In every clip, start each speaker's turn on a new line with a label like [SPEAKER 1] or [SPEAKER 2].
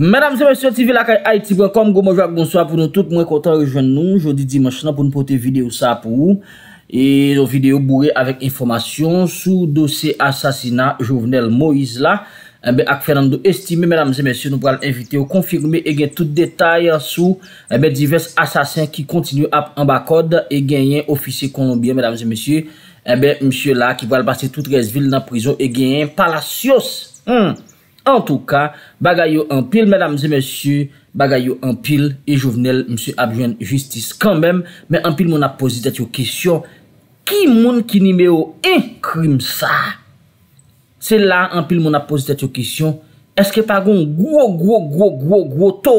[SPEAKER 1] MENAMZE MESYOU TV LAKAY AITI KOM bon, GOMOJWA GONSOA POU NOU TOUT MOU E KOTAN REJONNOU JODI DIMENSYONAN POU NOU POTE VIDEOU SA POU E DO VIDEOU BOURE AVÈK INFORMASYON SOU DOSSE ASSASINA JOUVENEL MOISELA eh AK FERNANDO ESTIME MENAMZE MESYOU NOU POGAL INVITE O KONFIRME E GEN TOUTE DETAY SOU eh DIVES ASSASIN KI KONTINUE AP ANBAKOD E GEN YEN OFISI KONOBIAN MENAMZE MESYOU eh MENAMZE MESYOU LA KI POGAL BASE TOUTE REZ En tou ka, bagay yo anpil, mèdam zè mèsyou, bagay yo anpil, e jouvnel msè abjwen justice kanbèm, mè anpil moun ap pozit et yo kisyon, ki moun ki ni mèyo en krim sa? Se la, anpil moun ap pozit et yo kisyon, eske pa goun gwo gwo gwo gwo gwo to,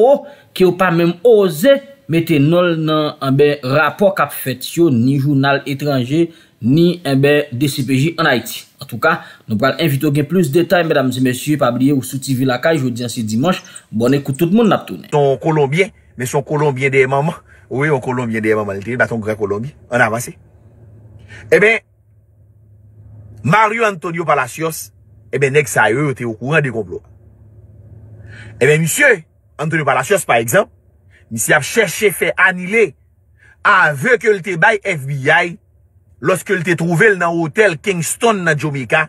[SPEAKER 1] ki ou pa mèm oze mète nol nan anbe rapor kap fet yo ni jounal etranje, ni mbe eh DCPJ an Haiti. An tou ka, nou pral invito gen plus detay, mbèdamse mèsyou, pa blye ou souti vilaka, jodi ansi dimanche, bon ekout tout moun naptounen. Ton kolombien, mèsyou, kolombien de e maman, ou e yon
[SPEAKER 2] kolombien de e maman, mbèdamse mbèson gre kolombi, an avansè. E eh bè, Mario Antonio Palacios, e bè, nek sa yo, te ou kouan de komplot. E eh bè, msyou, Antonio Palacios, pa ekzamp, msyou ap chèche fè anile, a vè ke lte bay FBI, loske l te trouvel nan hotel Kingston nan Jomika,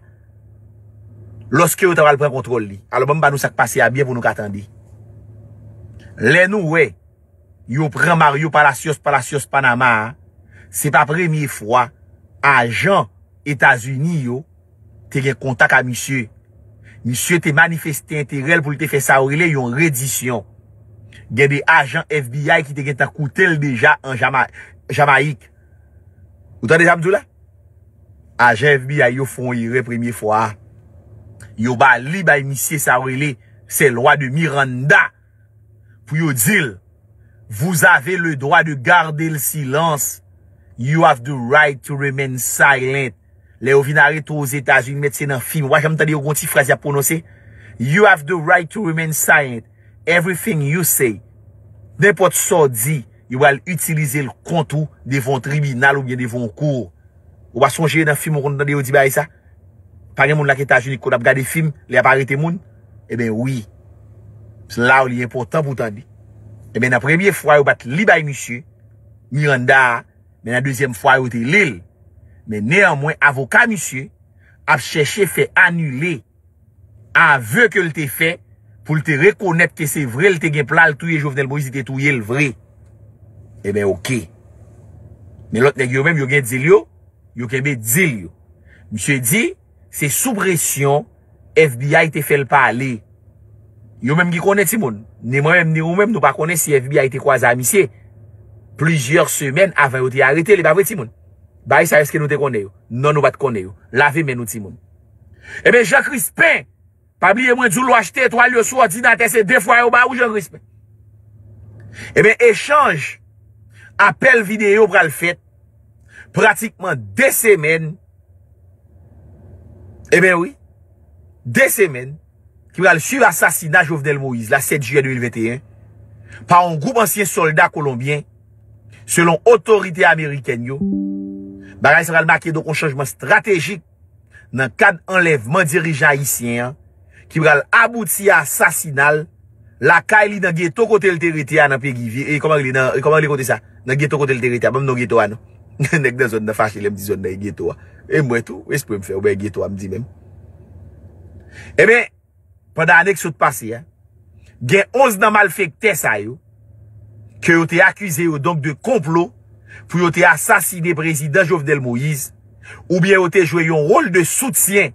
[SPEAKER 2] loske yo te aval pren kontrol li. A lo bom ba nou sak pase a bie pou nou katanbi. Len nou we, yo pren Mario Palacios, Palacios Panama, se pa premi fwa, ajan Etasuni yo, te gen kontak a misye. Misye te manifesten, te rel pou li te fe sa orile yon redisyon. Gen de ajan FBI ki te gen ta koutel deja en Jamaik. Ou ta deja mdou la? Ajev bi a yo fon yire premye fwa. Yo ba li ba emisye sa wile se loa de Miranda. Pou yo dil. Vous ave le doa de garde le silens. You have the right to remain silent. Le yo vinare to zeta zin metse nan film. Wajam tade yo gonti frazi a pronose. You have the right to remain silent. Everything you say. Nen pot so di. yo wèl utilize l kontou de von tribunal ou bien de von kou. Ou bas sonje yon nan film ou kon nan de yon dibay sa? Pari yon moun lak etajouni kon ap gade film, li ap arite moun? Eben, wii. Pse la ou li important pou tanbi. Eben, nan premye fwa yon bat li bay moussie, mi renda, men nan dezyem fwa yon te lèl. Men neyamwen, avoka moussie, ap chèche fè anulè an vè kè l te fè pou l te rekounèp ke se vre l te gen plal touye jovenel moussie te touye l vre. Emen eh okey. Men lot nek yo men yo gen dil yo, yo kebe dil yo. Mse di, se sou presyon, FBI te fel pale. Yo men ki konen ti moun. Ni mwen men ni yo men nou pa konen si FBI te kwaza amisye. Plijor semen avan yo te yarete li bavre ti moun. Baye sa eske nou te konen yo. Non nou bat konen yo. La vi men nou ti moun. Emen eh jen krispen. Pabliye mwen djou lou achete, to al yo sou adina, te se defwa yo ba ou jen krispen. Eh Emen echange, apel videyo bral fet pratikman de semen, e ben oui, de semen, ki bral suiv asasina Jouvenel Moïse la 7 juan 2021, pa an goup ansyen soldat kolombien, selon otorite Ameriken yo, baral se bral make do kon chanjman strategik nan kan enlevman dirijan Haitien, ki bral abouti asasinal, la ka li nan geto kote l terite a nan pe givi, e komar e li kote sa, nan geto kote l terite a, moun nan geto a nou, nek nan zon nan fachele mdi zon nan geto a, e mwen tou, e se pou mfe ou e ben geto a mdi men. E men, padan anek soute pase ya, gen 11 nan mal fek tese a yo, ke yo te akwize yo donk de komplo, pou yo te asasine prezident Jovdel Moïse, ou bien yo te jwe yon rol de soutien,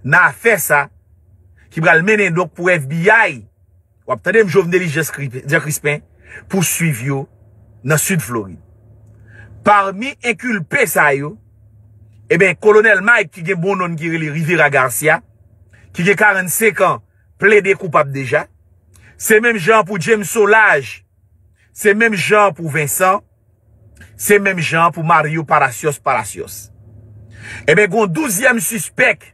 [SPEAKER 2] nan fe sa, ki bral menen dok pou FBI, wap tanem jovneli Jez Crispin, porsuiv yo nan sud Florin. Parmi enkulpe sa yo, e ben kolonel Mike ki ge bonon gireli Rivira Garcia, ki ge 45 an ple de koupap deja, se menm jan pou James Solage, se menm jan pou Vincent, se menm jan pou Mario Parasios Parasios. E eh ben kon douziyem suspek,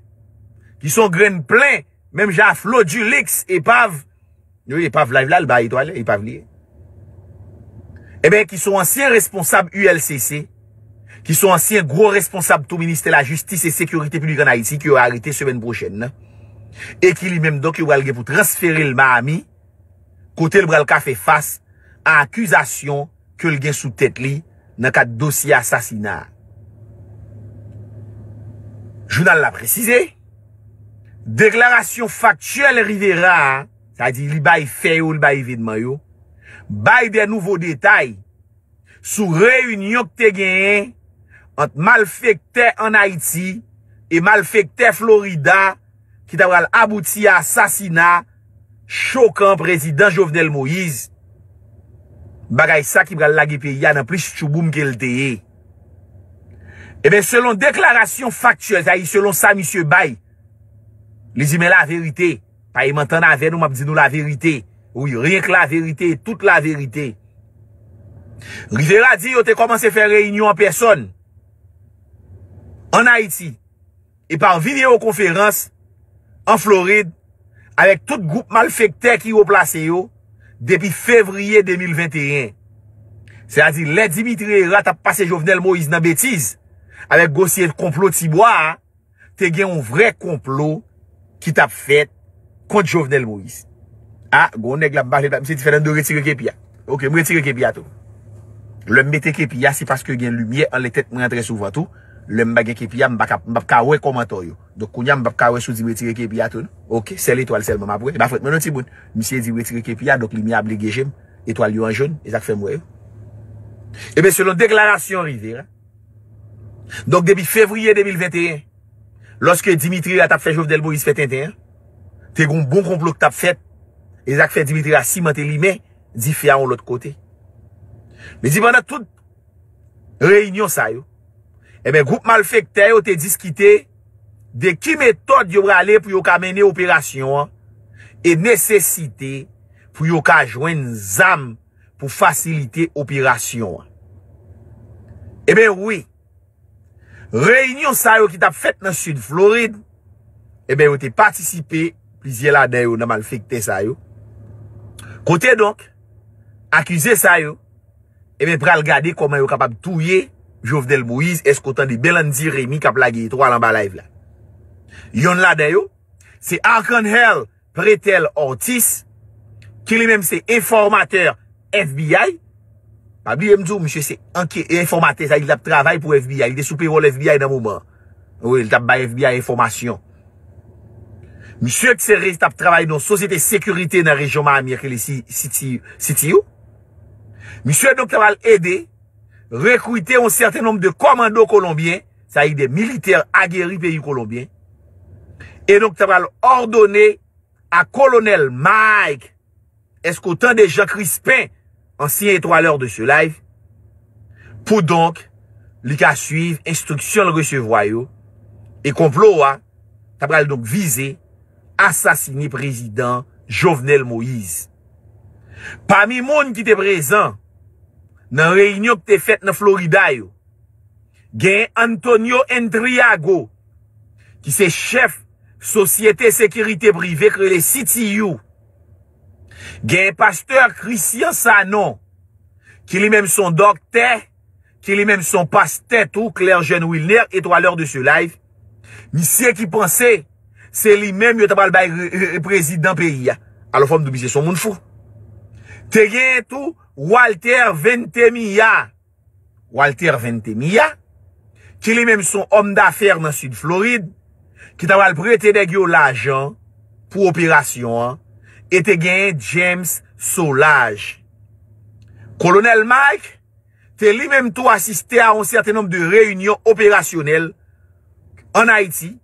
[SPEAKER 2] ki son gren plen, menm jan Flo Dulix epav, Yoye pa vla vla lba itwa lè, yoye pa vli. E eh ben ki sou ansyen responsab ULCC, ki sou ansyen gro responsab tou Ministè la Justice et Sécurité Publique en Haïti ki ou a harité semen prochen. E ki li menm do ki ou al gen pou transferi l ma ami, kote l brelka fè fass an akuzasyon ke l gen sou tèt li nan kat dosye asasina. Jounal la prezise, deklarasyon faktuel rivera Tadi li bay feyo, li bay evidman yo. Bay de nouvo detay sou reyunyon kte gen ant malfekte an Haiti e malfekte Florida ki tabal abouti a asasina chokan prezident Jovenel Moïse bagay sa ki bral lage pe ya nan plis chouboum ke lteye. Ebe eh selon deklarasyon faktuel, tayi selon sa misye bay, li zime la verite, Pa yi e mantan avè nou map di nou la verite. Ou yi rien k la verite, tout la verite. Rivera di yo te komanse fè reynyon an person. An Haiti. E par videokonferans an Floride, avek tout goup mal fèk te ki yo plase yo depi fevriye 2021. Se a di, le Dimitri Rera tap pase jovenel Moïse nan betiz, avek gosye l komplo tibwa, te gen yon vre komplo ki tap fèt kont Jovenel Moïse. Ha, ah, gounèk la bach lè, msè ti fè nan do retire ke ah, pya. Ah, ok, mw re tire ke pya tou. Lè mbè te ke pya, si paske gen lumiè, an lè tèt mwen adre souvantou. Lè mbè gen ke pya, mbap ka wè komantou yo. Dok kounè mbap ka wè sou di mw re tire ke pya tou. Ok, sel eto al sel mwen mabwè. E bè fèt mwen an ti boun. Msè di mw re tire ke pya, dok lè mwen ablè ge jèm, eto al yo an joun, ezak fè mwen yo. E bè selon te goun bon konplo ki tap fet, e zak fet dimitri asim an te li men, di fè an lòt kote. Me di banat tout, reynyon sa yo, e eh men goup mal fèk te yo te diskite, de ki metode yo brale pou yo kamene operasyon an, e nesesite pou yo kajwen zam pou fasilite operasyon an. E eh men wè, reynyon sa yo ki tap fet nan sud florid, e eh men yo te patisipe an, Pis ye la dayo nanman fikte sa yo. Kotey donk, akize sa yo, ebe pral gade koman yo kapab touye Jovdel Moise eskotan di Belandi Remy kap la ge yi tro alan ba la ev la. Yon la dayo, se Arkhan Hell, Pretel Ortiz, ki li menm se informater FBI, pa bli emzou msye se anke informater, sa il tap travay pou FBI, il de soupey wol FBI nanmouman. Ou, il tap bay FBI informasyon. mi sou et se rezit ap trabay nan sosete sekurite nan rejoman amirke li si si ti ou. Mi sou et donk te val ede, rekwite an certain nombe de komando kolombien, sa yik de militer ageri peyi kolombien, e donk te val ordone a kolonel Mike eskoutan de Jean-Christophe en siye etro alor de sou live, pou donk li ka suive instruksyon le rechevwayo, e konplo a, te val donk vize asasini prezident Jovenel Moïse. Pa mi moun ki te prezan, nan reynyon ki te fet nan Florida yo, gen Antonio Endriago, ki se chef sosyete sekirite brive kre le CTU, gen pasteur Christian Sanon, ki li menm son dokte, ki li menm son pasteur, klerjen Wilner, eto alor de se live, mi se ki panse, Se li menm yo tabal bay reprezidant peyi ya. A lo fom do bizye son moun fou. Te gen tou Walter Ventemi ya. Walter Ventemi ya. Ki li menm son om dafer nan Sud Florid. Ki tabal pretene gyo lajan. Pou operasyon an. E te gen James Solaj. Kolonel Mike. Te li menm tou asiste a an certain nom de reyunyon operasyonel. An Haiti.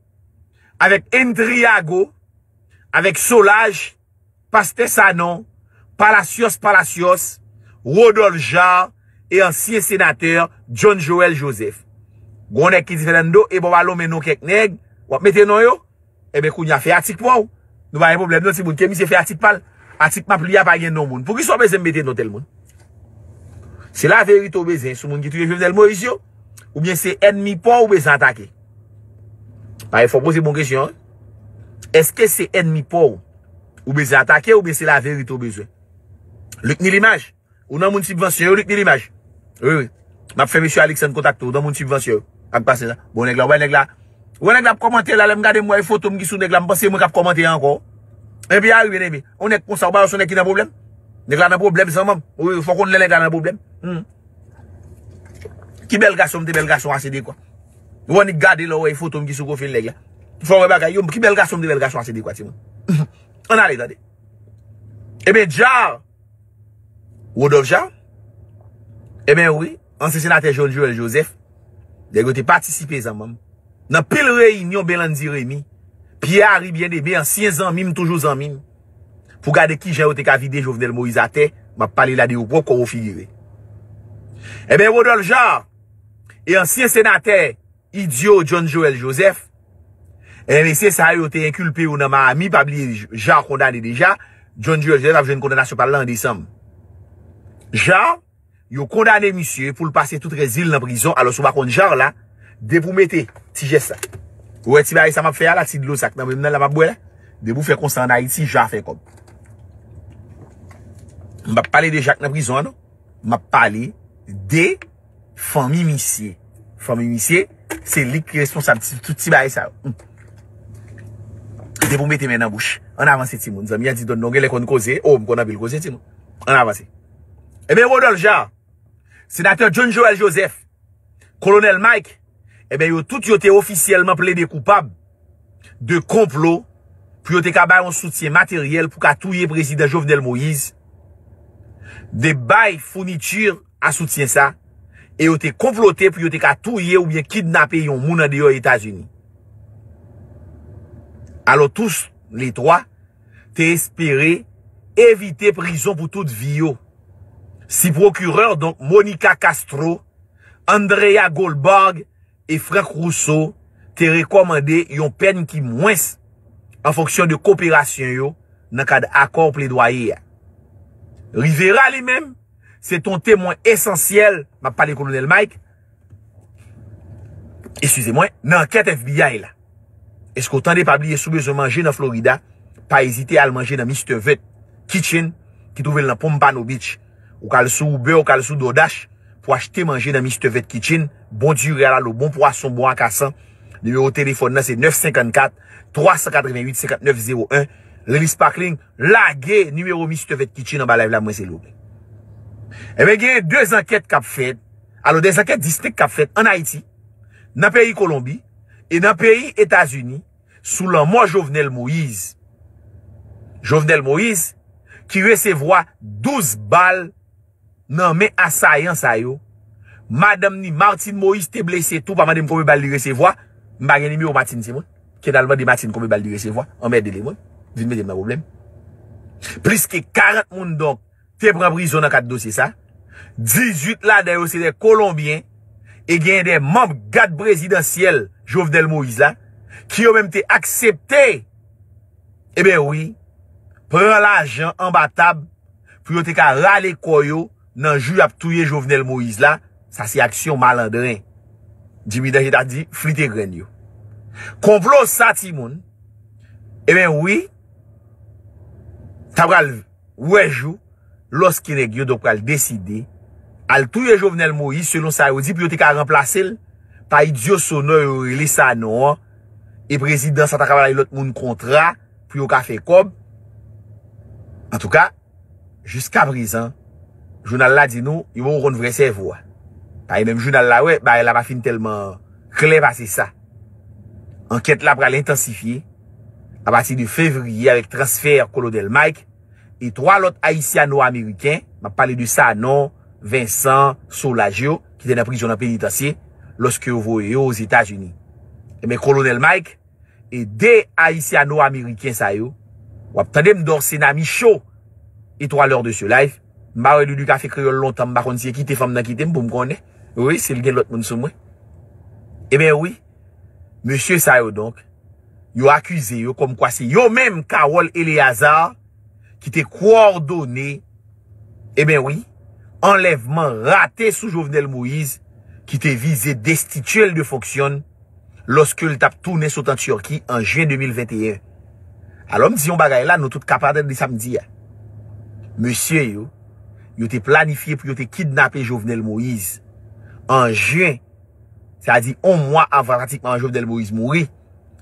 [SPEAKER 2] Avèk Endriago, avèk Solaj, Pastessanon, Palasios Palasios, Rodoljan, e ansye senater John Joel Joseph. Gwonek ki di venen do, e bo balon menon kek neg, wap meten non yo, ebe koun ya fe atikman ou, nou ba yon problem non si moun, kemi se fe atikman, atikman pou li apayen non moun. Pou ki sou bezem meten non tel moun? Se la verito bezen, sou moun ki touye venen Moizyo, oubyen se enmi pou bezen atakek. A, e fò posi bon gèsyon. Eske se enmi pou ou beze atake ou beze la verite ou beze? Lèk ni l'imaj? Ou nan moun subvensyon, lèk ni l'imaj? Oui, oui. M'ap fè M. Alixen kontak tou, nan moun subvensyon. A, kwa se la? Ou anèk la, ou anèk la, ou anèk la p'komante la, lèm gade mwa e fotou mgi sou, anèk la, m'pase mwa kap komante anko. Ebi, a, ou enèk bi, ou nèk konsa ou ba ou son nèk ki nan problem? Nèk la nan problem, zan mòm. Ou fò kon lè nèk la nan problem. Yon ni gade lo wey fotoum ki soukou fil leg la. Fon wey bagay yon. Ki belga soum de belga soum aside kwa ti moun. An ale dade. Ebe dja. Wodov ja. Ebe e wè. Anse senate Joljou el Josef. Dèk wote patisipe zan moun. Nan pil reynyon belan di remi. Pi ari bien de be. Ansi enz anmim. Toujou zanmim. Fou gade ki jen wote ka vide jovenel Moïse a te. Ma pale la di wop woko wofigive. Ebe wodol ja. E ansi ensenate. E. idyo John Joel Joseph, ene se sa yo te inkulpe ou nan ma ami pa bli Jean kondane deja, John Joel Joseph avje yon kondanasyon pa lan disan. Jean, yo kondane misye pou l'pase tout re zil nan prizon, alo sou bakon Jean la, debou mette, ti jesa. Ou eti ba yi sa map feya la, ti dlo sak, nan menen la map bwe, debou fe konstan da iti, Jean fe kom. Mbap pale de Jacques nan prizon, mbap pale de Femimisye. Femimisye, Se lik responsabil, tout ti baye sa Te pou mette men nan bouch An avanse ti moun Zan mi adi don nongen le kon koze Om oh, kon apil koze ti moun An avanse Eme Rodolja Senateur John Joël Joseph Kolonel Mike Eme yo tout yo te ofisiellman ple de koupab De complot Puyo te ka baye an soutien materiel Pou ka touye prezida Jovenel Moïse De baye founitur A soutien sa E yo te konflote pou yo te katouye ou ye kidnapè yon mounade yo Etasini. Alo tous, li troa, te espere evite prizon pou tout vi yo. Si prokureur don Monika Castro, Andrea Goldberg e Frank Rousseau te rekomande yon pen ki mwens an fonksyon de kooperasyon yo nan kad akor pledwaye ya. Rivera li menm. Se ton temwen esensyel, ma pale kolonel Mike, eskouze mwen, nan ket FBI la. Eskou tan de pabliye soube zo manje nan Florida, pa ezite al manje nan Mr. Vet Kitchen, ki touvel nan Pompano Beach, ou kal soube ou kal sou do dash, pou achete manje nan Mr. Vet Kitchen, bon diurre ala lo bon pwason bon akasan, numero telefon nan se 954-388-5901, Larry Sparkling, lage numero Mr. Vet Kitchen, an ba lev la mwen se loube. E mwen genye 2 anket kap fed, alo 2 anket disnek kap fed, an Haiti, nan peyi Kolombi, e nan peyi Etasuni, sou lan mwen Jovenel Moïse. Jovenel Moïse, ki resevoa 12 bal, nan men asayans ayo, madam ni Martine Moïse te blese tou pa man dem kome bal di resevoa, mba genye mi ou Martine se mwen, kenalman di Martine kome bal di resevoa, an mwen dele mwen, vinme dem nan problem. Plis ke 40 moun donk, te pran prizon nan kat dosye sa, 18 la deyo se de Kolombien, e gen de mamp gade prezidentiyel Jovenel Moïse la, ki yo menm te aksepte, e ben wii, pran la ajan an ba tab, pou yo te ka rale koyo, nan ju ap touye Jovenel Moïse la, sa se aksyon malandren, di mi deje ta di, flite gren yo. Konplo sa ti moun, e ben wii, tabral wej yo, loske ne gyo do pral deside, al touye jovenel mo yi, selon sa yodi, pi yo te ka remplase l, pa yi diyo sonoy yi li sanon, e prezident sa takabalay lot moun kontra, pi yo ka fe kob, an touka, jiska brisan, jounal la di nou, yi moun roun vre se vwa, pa yi menm jounal la we, ba yi la pa fin telman klep ase sa, anket la pral intensifiye, a bati di fevriye, yi avek transfer kolo del maik, Etwa lot Aisyano-Amerikyan, ma pale di sa nan Vincent Solagyo, ki den aprijon aprijon tasye, loske yo vo yo os Etat-Unis. Emen Kolonel Mike, e de Aisyano-Amerikyan sa yo, wap tanem dorsen amisho, etwa lor de sou laif, ma wè li li kafe kriol lontan, ma kon siye kite fam nan kite, m pou m konè, wè, sel gen lot moun sou mwen. Emen wè, Monsie sa yo donk, yo akwize yo, kom kwa se yo menm Karol Eleazar, ki te kwa ordone, e eh ben wè, enlèvement rate sou Jovenel Moïse, ki te vize destituel de fonksyon, loske l tap toune sotan Tiyorki, an jen 2021. Alò m diyon bagay la, nou tout kapade de samdi ya. Monsie yo, yo te planifiye pou yo te kidnape Jovenel Moïse, an jen, sa di on mwa avan atikman Jovenel Moïse mouri,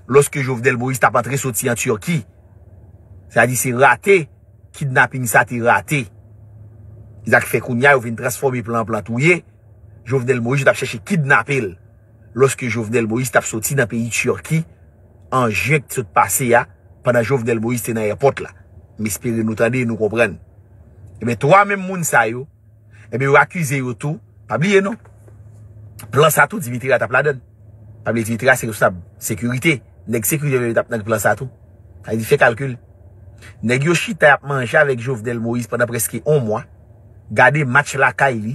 [SPEAKER 2] loske Jovenel Moïse tap entre soti an Tiyorki, sa di se rate, Kidnaping sa te rate. Izak fe kounyay ou vin transformi plan plan touye. Jouvenel Moïse tap chèche kidnapil. Lorske Jouvenel Moïse tap soti nan peyi Tchorki. Anjek ti sot pase ya. Pana Jouvenel Moïse te naye pot la. Mi speri nou tani nou kompren. Eme towa men moun sa yo. Eme yo akwize yo tou. Pabliye nou. Plan sa tou divitira tap la den. Pabliye divitira se yo sa sekurite. Nek sekurite yo tap nan plan sa tou. A di fe kalkul. Negyoshi ta ap manje avèk Jovenel Moïse Pendè preske on mwa Gade match lakay li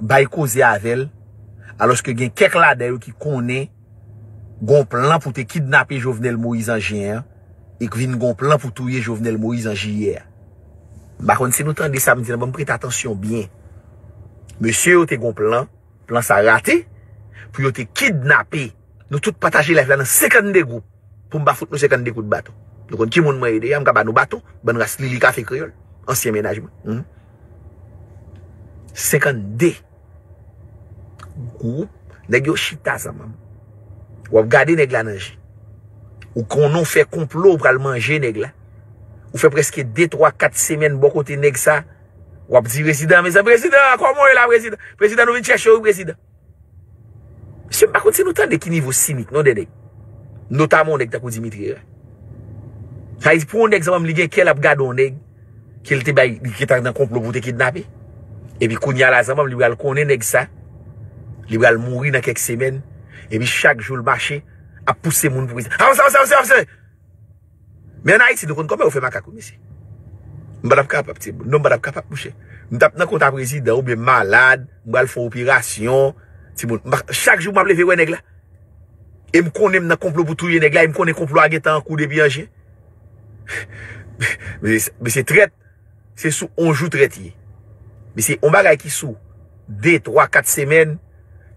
[SPEAKER 2] Bayko ze avel Aloske gen kek la de yo ki konè Gon plan pou te kidnapè Jovenel Moïse An jiyè Ek vin gon plan pou touye Jovenel Moïse An jiyè Bakon se nou tan de sa mwen di nan Mwen prete atensyon bien Mwen se yo te gon plan Plan sa rate Pou yo te kidnapè Nou tout patajè la vlan an sekande de goup Pou mba fout mwen sekande de goup bato Nou kon ki moun mwen yede, yam gaba nou bato Ben rast li li kafe kriol, ansyen menajmen 52 Nèk yo chita sa mam Wap gade nèk la nanji Ou konon fè Komplo pral manje nèk la Ou fè preske 2, 3, 4 semen Bokote nèk sa Wap di president, president, president President nou vin chache ou president Misyon, akon se nou tan de ki nivou simik Non de dek Notamon dek takou Dimitri re Ta isi proun dek zavam li gen kel ap gado nek, kel te bay li ketak nan konplo boutè kidnapè. Ebi koun yalaz zavam, li wè al konnen nek sa, li wè al mouri nan kek semen, ebi chak joul mâche ap pousse moun pou prezidè. Avse, avse, avse, avse! Men a iti, nou konn konpè ou fè maka kounmè se. Mbada pkap ap te, nou mbada pkap ap mouche. Mbada konn ta prezidè, ou bè malade, ou al fò opirasyon, chak joul mâple fè wè nek la. E mkonnen mnan konplo boutè yon nek la, e m Mese Tret Se sou onjou Tret ye Mese on bagay ki sou De, 3, 4 semen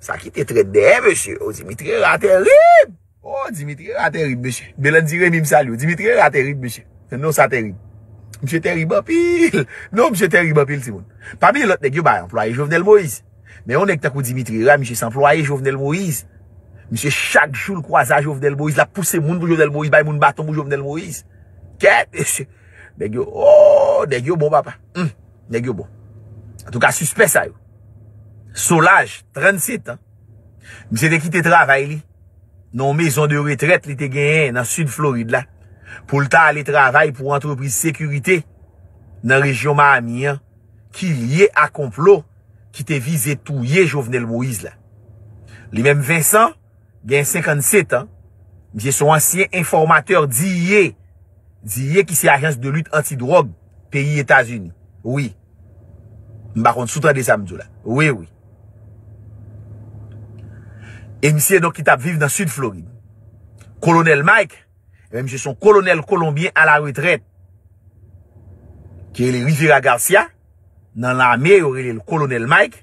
[SPEAKER 2] Sa kite Tret de, eh Mese Dimitri Ra terib Oh Dimitri Ra terib Mese oh, Dimitri Ra terib Mese Mese terib apil Non Mese terib apil ti moun Pamil lot nek yo bay employe Jovenel Moise Men yon nek tak ou Dimitri Ra Mese s'employe Jovenel Moise Mese chak chou l kwasa Jovenel Moise La puse moun moun Jovenel Moise Bay moun baton moun Jovenel Moise Kèp, e sè... Dèk yo, ooo, dèk yo, bon papa. M, dèk bon. yo, bon. An tou ka, suspè sa yo. Solaj, trent-sèt, an. M sè te ki te travè li. Non mezon de retret li te gen en, nan sud Floride, la. Poul ta, li travè pou antropri zekurite, nan rejyon ma ami, an, ki liye akomplo ki te vize touye jovenel Moïse, la. Li mèm Vincent, gen sèkant-sèt, an. M sè son ansyen informateur diye Di ye ki si agens de lut anti-drog peyi Etasini. Oui. Mbakon Souta Desamdjou la. Oui, oui. E misye nou ki tap vive nan Sud-Floride. Kolonel Mike, e eh misye son kolonel kolombien a la retret. Ki e le Rivira Garcia, nan la me yo re le kolonel Mike,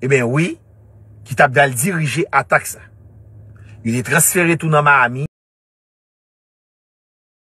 [SPEAKER 2] e eh ben oui, ki tap dal dirije a taxa. Yo li transfere tou nan ma ami.